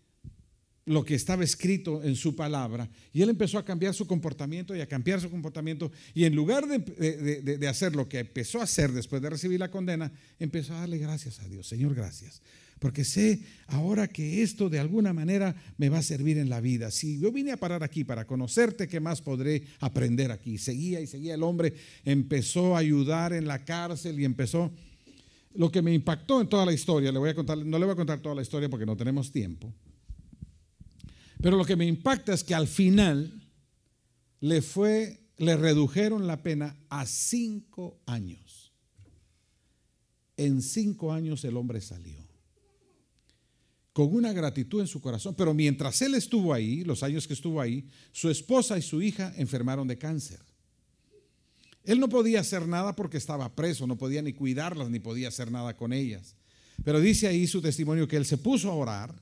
lo que estaba escrito en su palabra. Y él empezó a cambiar su comportamiento y a cambiar su comportamiento. Y en lugar de, hacer lo que empezó a hacer después de recibir la condena, empezó a darle gracias a Dios. Señor, gracias. Porque sé ahora que esto de alguna manera me va a servir en la vida. Si yo vine a parar aquí para conocerte, ¿qué más podré aprender aquí? Seguía y seguía el hombre. Empezó a ayudar en la cárcel y empezó lo que me impactó en toda la historia, le voy a contar, no le voy a contar toda la historia porque no tenemos tiempo, pero lo que me impacta es que al final le fue, le redujeron la pena a cinco años. En cinco años el hombre salió con una gratitud en su corazón. Pero mientras él estuvo ahí, los años que estuvo ahí, su esposa y su hija enfermaron de cáncer. Él no podía hacer nada porque estaba preso, no podía ni cuidarlas, ni podía hacer nada con ellas. Pero dice ahí su testimonio que él se puso a orar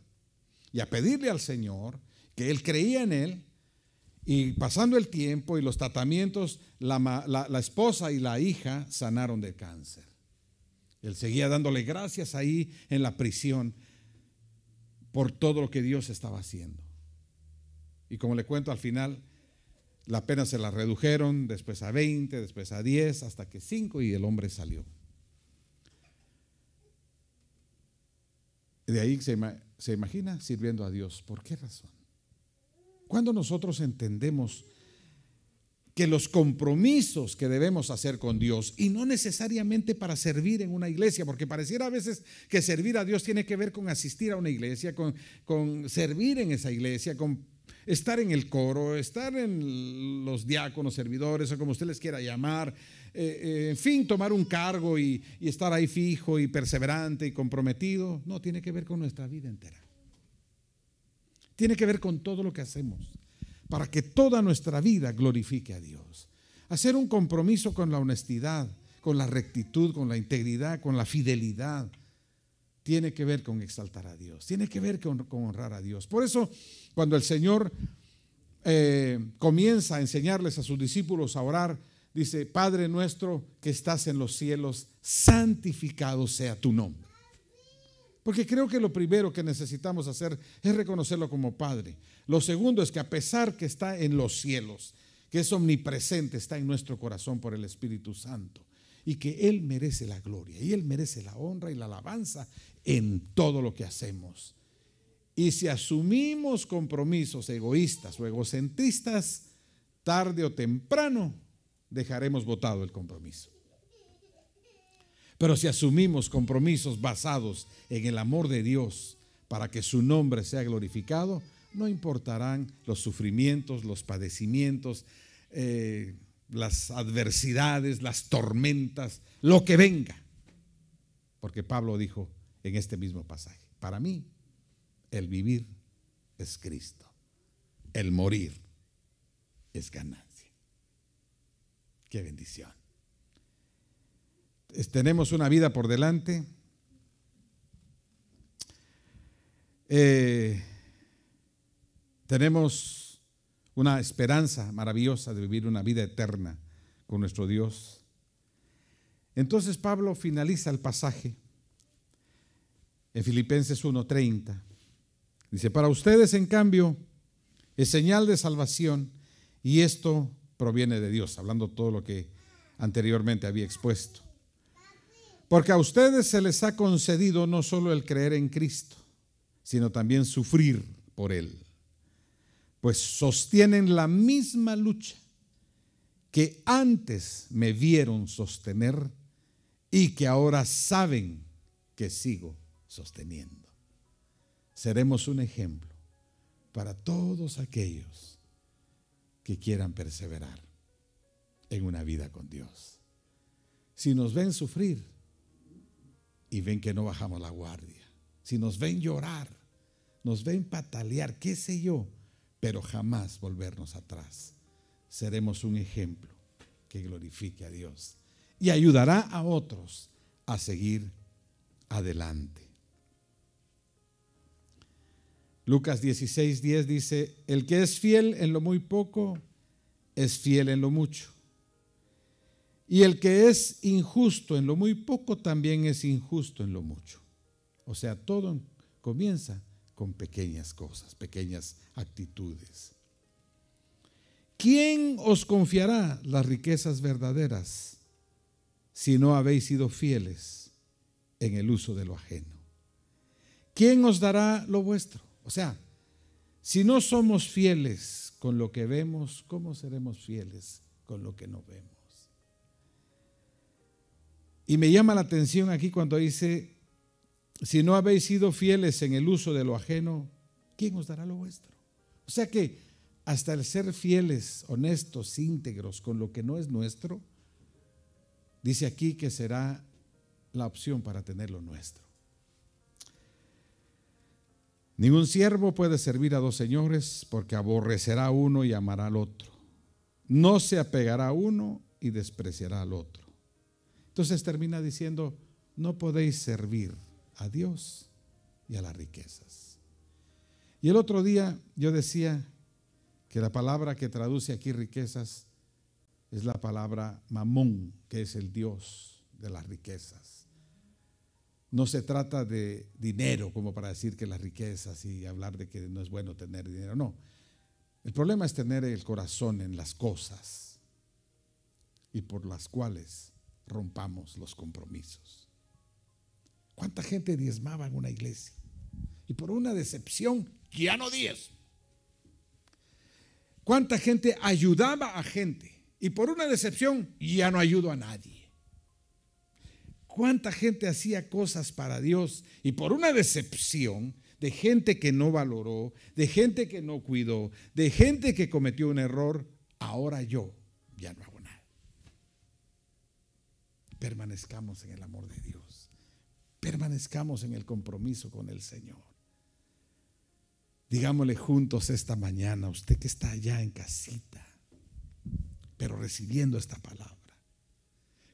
y a pedirle al Señor, que él creía en él, y pasando el tiempo y los tratamientos, la, esposa y la hija sanaron del cáncer. Él seguía dándole gracias ahí en la prisión por todo lo que Dios estaba haciendo. Y como le cuento al final, la pena se la redujeron, después a 20, después a 10, hasta que 5 y el hombre salió. De ahí se, imagina sirviendo a Dios. ¿Por qué razón? Cuando nosotros entendemos que los compromisos que debemos hacer con Dios, y no necesariamente para servir en una iglesia, porque pareciera a veces que servir a Dios tiene que ver con asistir a una iglesia, con, con servir en esa iglesia, con estar en el coro, estar en los diáconos, servidores o como usted les quiera llamar, eh, eh, en fin, tomar un cargo y, estar ahí fijo y perseverante y comprometido, no, tiene que ver con nuestra vida entera. Tiene que ver con todo lo que hacemos, para que toda nuestra vida glorifique a Dios. Hacer un compromiso con la honestidad, con la rectitud, con la integridad, con la fidelidad, tiene que ver con exaltar a Dios, tiene que ver con honrar a Dios. Por eso cuando el Señor eh, comienza a enseñarles a sus discípulos a orar, dice, Padre nuestro que estás en los cielos, santificado sea tu nombre. Porque creo que lo primero que necesitamos hacer es reconocerlo como Padre. Lo segundo es que a pesar que está en los cielos, que es omnipresente, está en nuestro corazón por el Espíritu Santo y que Él merece la gloria y Él merece la honra y la alabanza en todo lo que hacemos. Y si asumimos compromisos egoístas o egocentristas, tarde o temprano dejaremos votado el compromiso. Pero si asumimos compromisos basados en el amor de Dios para que su nombre sea glorificado, no importarán los sufrimientos, los padecimientos, eh, las adversidades, las tormentas, lo que venga. Porque Pablo dijo en este mismo pasaje, para mí el vivir es Cristo. El morir es ganancia. Qué bendición. Tenemos una vida por delante. Eh, tenemos una esperanza maravillosa de vivir una vida eterna con nuestro Dios. Entonces Pablo finaliza el pasaje en Filipenses 1:30 Dice, para ustedes en cambio es señal de salvación y esto proviene de Dios, hablando todo lo que anteriormente había expuesto. Porque a ustedes se les ha concedido no solo el creer en Cristo, sino también sufrir por Él, pues sostienen la misma lucha que antes me vieron sostener y que ahora saben que sigo sosteniendo seremos un ejemplo para todos aquellos que quieran perseverar en una vida con Dios. Si nos ven sufrir y ven que no bajamos la guardia, si nos ven llorar, nos ven patalear, qué sé yo, pero jamás volvernos atrás. Seremos un ejemplo que glorifique a Dios y ayudará a otros a seguir adelante. Lucas 16, 10 dice, el que es fiel en lo muy poco, es fiel en lo mucho. Y el que es injusto en lo muy poco, también es injusto en lo mucho. O sea, todo comienza con pequeñas cosas, pequeñas actitudes. ¿Quién os confiará las riquezas verdaderas si no habéis sido fieles en el uso de lo ajeno? ¿Quién os dará lo vuestro? O sea, si no somos fieles con lo que vemos, ¿cómo seremos fieles con lo que no vemos? Y me llama la atención aquí cuando dice, si no habéis sido fieles en el uso de lo ajeno, ¿quién os dará lo vuestro? O sea que hasta el ser fieles, honestos, íntegros con lo que no es nuestro, dice aquí que será la opción para tener lo nuestro. Ningún siervo puede servir a dos señores porque aborrecerá uno y amará al otro. No se apegará a uno y despreciará al otro. Entonces termina diciendo, no podéis servir a Dios y a las riquezas. Y el otro día yo decía que la palabra que traduce aquí riquezas es la palabra mamón, que es el Dios de las riquezas. No se trata de dinero como para decir que las riquezas y hablar de que no es bueno tener dinero, no. El problema es tener el corazón en las cosas y por las cuales rompamos los compromisos. ¿Cuánta gente diezmaba en una iglesia? Y por una decepción, ya no diez. ¿Cuánta gente ayudaba a gente? Y por una decepción, ya no ayudo a nadie. ¿Cuánta gente hacía cosas para Dios? Y por una decepción de gente que no valoró, de gente que no cuidó, de gente que cometió un error, ahora yo ya no hago nada. Permanezcamos en el amor de Dios. Permanezcamos en el compromiso con el Señor. Digámosle juntos esta mañana, usted que está allá en casita, pero recibiendo esta palabra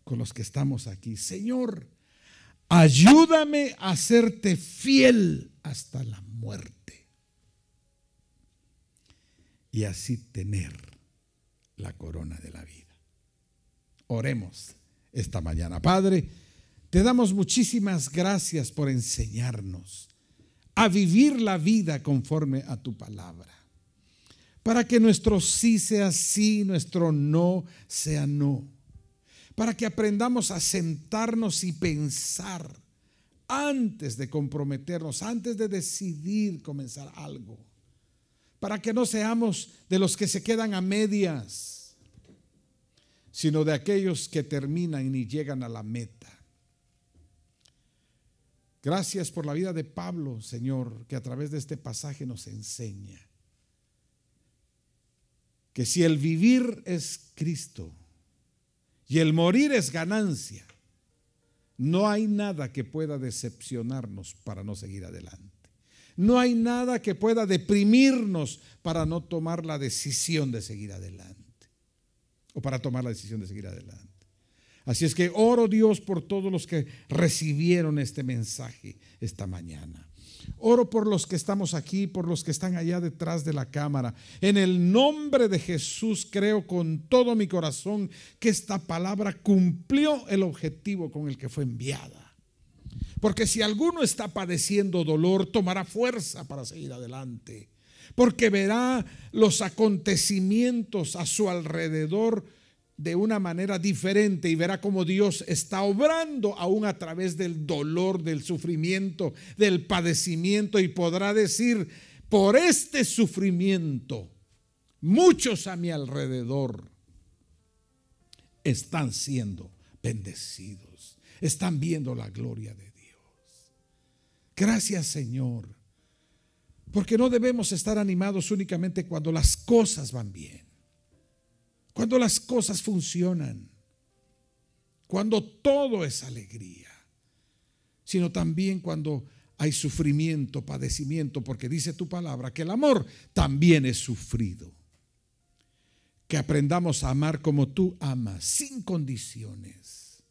con los que estamos aquí. Señor, ayúdame a serte fiel hasta la muerte. Y así tener la corona de la vida. Oremos esta mañana. Padre, te damos muchísimas gracias por enseñarnos a vivir la vida conforme a tu palabra. Para que nuestro sí sea sí, nuestro no sea no para que aprendamos a sentarnos y pensar antes de comprometernos, antes de decidir comenzar algo, para que no seamos de los que se quedan a medias, sino de aquellos que terminan y llegan a la meta. Gracias por la vida de Pablo, Señor, que a través de este pasaje nos enseña que si el vivir es Cristo, y el morir es ganancia. No hay nada que pueda decepcionarnos para no seguir adelante. No hay nada que pueda deprimirnos para no tomar la decisión de seguir adelante. O para tomar la decisión de seguir adelante. Así es que oro Dios por todos los que recibieron este mensaje esta mañana. Oro por los que estamos aquí, por los que están allá detrás de la cámara. En el nombre de Jesús creo con todo mi corazón que esta palabra cumplió el objetivo con el que fue enviada. Porque si alguno está padeciendo dolor, tomará fuerza para seguir adelante. Porque verá los acontecimientos a su alrededor de una manera diferente y verá cómo Dios está obrando aún a través del dolor, del sufrimiento, del padecimiento y podrá decir, por este sufrimiento, muchos a mi alrededor están siendo bendecidos, están viendo la gloria de Dios. Gracias Señor, porque no debemos estar animados únicamente cuando las cosas van bien. Cuando las cosas funcionan. Cuando todo es alegría. Sino también cuando hay sufrimiento, padecimiento, porque dice tu palabra que el amor también es sufrido. Que aprendamos a amar como tú amas, sin condiciones.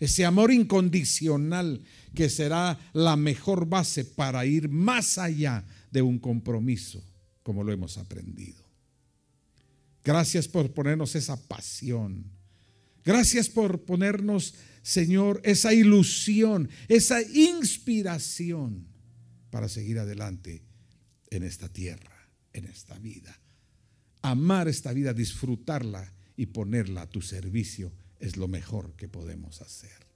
Ese amor incondicional que será la mejor base para ir más allá de un compromiso, como lo hemos aprendido. Gracias por ponernos esa pasión. Gracias por ponernos, Señor, esa ilusión, esa inspiración para seguir adelante en esta tierra, en esta vida. Amar esta vida, disfrutarla y ponerla a tu servicio es lo mejor que podemos hacer.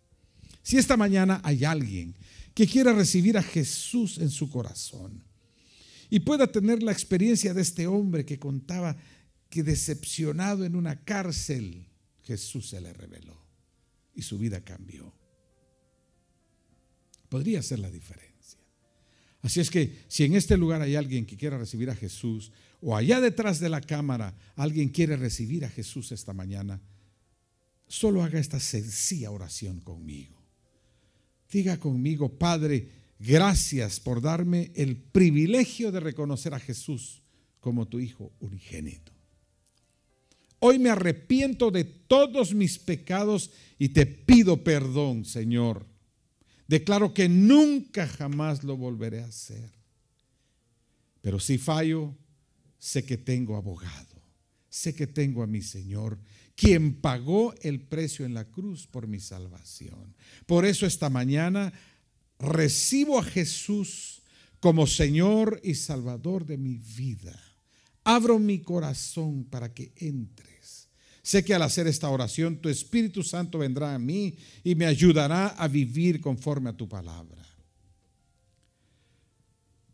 Si esta mañana hay alguien que quiera recibir a Jesús en su corazón y pueda tener la experiencia de este hombre que contaba que decepcionado en una cárcel, Jesús se le reveló y su vida cambió. Podría ser la diferencia. Así es que si en este lugar hay alguien que quiera recibir a Jesús, o allá detrás de la cámara alguien quiere recibir a Jesús esta mañana, solo haga esta sencilla oración conmigo. Diga conmigo, Padre, gracias por darme el privilegio de reconocer a Jesús como tu Hijo unigénito. Hoy me arrepiento de todos mis pecados y te pido perdón, Señor. Declaro que nunca jamás lo volveré a hacer. Pero si fallo, sé que tengo abogado, sé que tengo a mi Señor, quien pagó el precio en la cruz por mi salvación. Por eso esta mañana recibo a Jesús como Señor y Salvador de mi vida. Abro mi corazón para que entre Sé que al hacer esta oración, tu Espíritu Santo vendrá a mí y me ayudará a vivir conforme a tu palabra.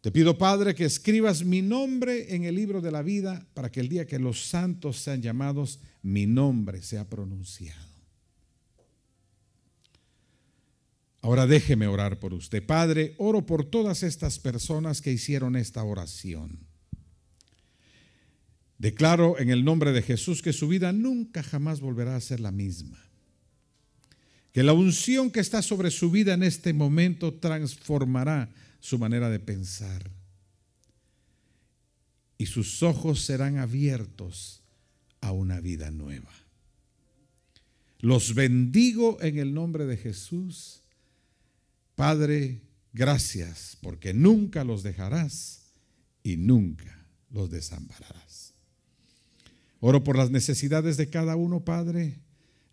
Te pido, Padre, que escribas mi nombre en el libro de la vida para que el día que los santos sean llamados, mi nombre sea pronunciado. Ahora déjeme orar por usted. Padre, oro por todas estas personas que hicieron esta oración. Declaro en el nombre de Jesús que su vida nunca jamás volverá a ser la misma. Que la unción que está sobre su vida en este momento transformará su manera de pensar. Y sus ojos serán abiertos a una vida nueva. Los bendigo en el nombre de Jesús. Padre, gracias porque nunca los dejarás y nunca los desampararás. Oro por las necesidades de cada uno, Padre,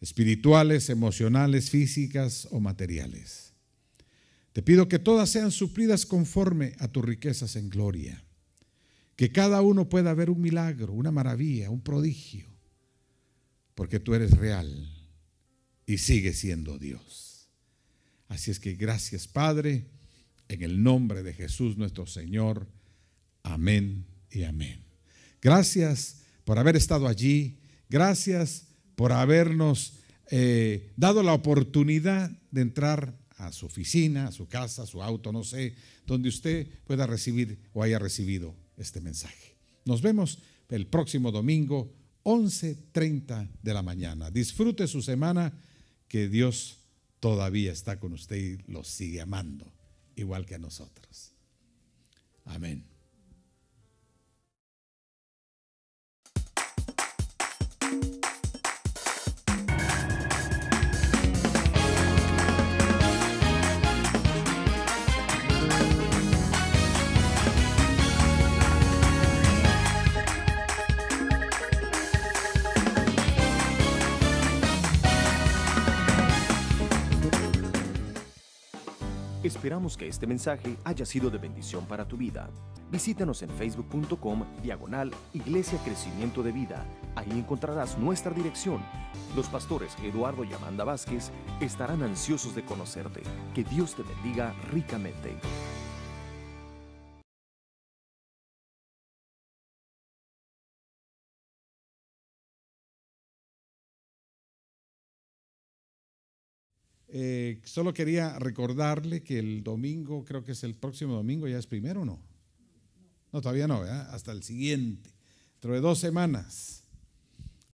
espirituales, emocionales, físicas o materiales. Te pido que todas sean suplidas conforme a tus riquezas en gloria. Que cada uno pueda ver un milagro, una maravilla, un prodigio, porque tú eres real y sigues siendo Dios. Así es que gracias Padre, en el nombre de Jesús nuestro Señor. Amén y amén. Gracias por haber estado allí. Gracias por habernos eh, dado la oportunidad de entrar a su oficina, a su casa, a su auto, no sé, donde usted pueda recibir o haya recibido este mensaje. Nos vemos el próximo domingo, 11.30 de la mañana. Disfrute su semana, que Dios todavía está con usted y lo sigue amando, igual que a nosotros. Amén. Esperamos que este mensaje haya sido de bendición para tu vida. Visítanos en facebook.com diagonal Iglesia Crecimiento de Vida. Ahí encontrarás nuestra dirección. Los pastores Eduardo y Amanda Vázquez estarán ansiosos de conocerte. Que Dios te bendiga ricamente. Eh, solo quería recordarle que el domingo, creo que es el próximo domingo, ya es primero o no. No, todavía no, hasta el siguiente, dentro de dos semanas.